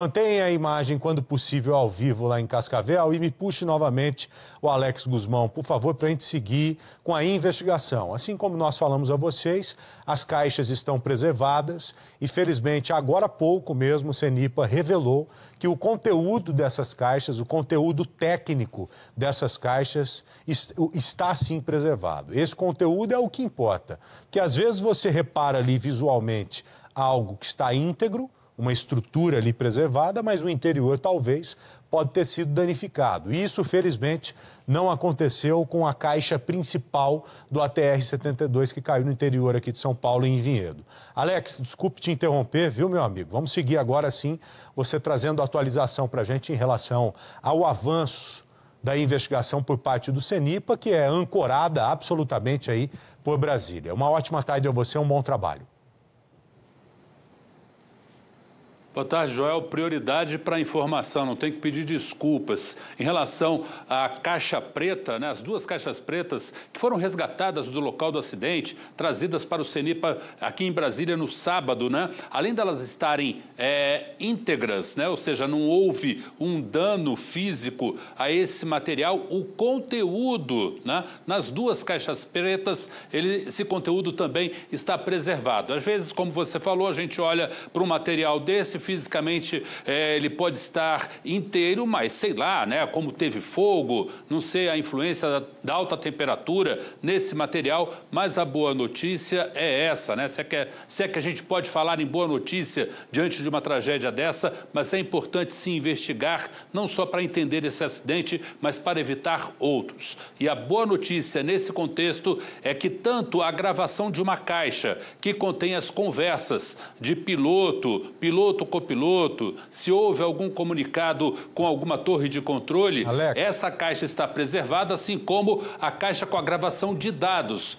Mantenha a imagem, quando possível, ao vivo lá em Cascavel e me puxe novamente o Alex Guzmão, por favor, para a gente seguir com a investigação. Assim como nós falamos a vocês, as caixas estão preservadas e, felizmente, agora há pouco mesmo, o CENIPA revelou que o conteúdo dessas caixas, o conteúdo técnico dessas caixas está sim preservado. Esse conteúdo é o que importa, porque às vezes você repara ali visualmente algo que está íntegro, uma estrutura ali preservada, mas o interior talvez pode ter sido danificado. E isso, felizmente, não aconteceu com a caixa principal do ATR-72 que caiu no interior aqui de São Paulo, em Vinhedo. Alex, desculpe te interromper, viu, meu amigo? Vamos seguir agora sim, você trazendo atualização para a gente em relação ao avanço da investigação por parte do CENIPA, que é ancorada absolutamente aí por Brasília. Uma ótima tarde a você, um bom trabalho. Boa tarde, Joel. Prioridade para a informação, não tem que pedir desculpas. Em relação à caixa preta, né, as duas caixas pretas que foram resgatadas do local do acidente, trazidas para o CENIPA aqui em Brasília no sábado, né? Além delas estarem é, íntegras, né, ou seja, não houve um dano físico a esse material, o conteúdo né, nas duas caixas pretas, ele, esse conteúdo também está preservado. Às vezes, como você falou, a gente olha para um material desse se fisicamente é, ele pode estar inteiro, mas sei lá, né, como teve fogo, não sei a influência da, da alta temperatura nesse material, mas a boa notícia é essa, né? Se é, que, é, se é que a gente pode falar em boa notícia diante de uma tragédia dessa, mas é importante se investigar, não só para entender esse acidente, mas para evitar outros. E a boa notícia nesse contexto é que tanto a gravação de uma caixa que contém as conversas de piloto, piloto copiloto, se houve algum comunicado com alguma torre de controle, Alex. essa caixa está preservada, assim como a caixa com a gravação de dados.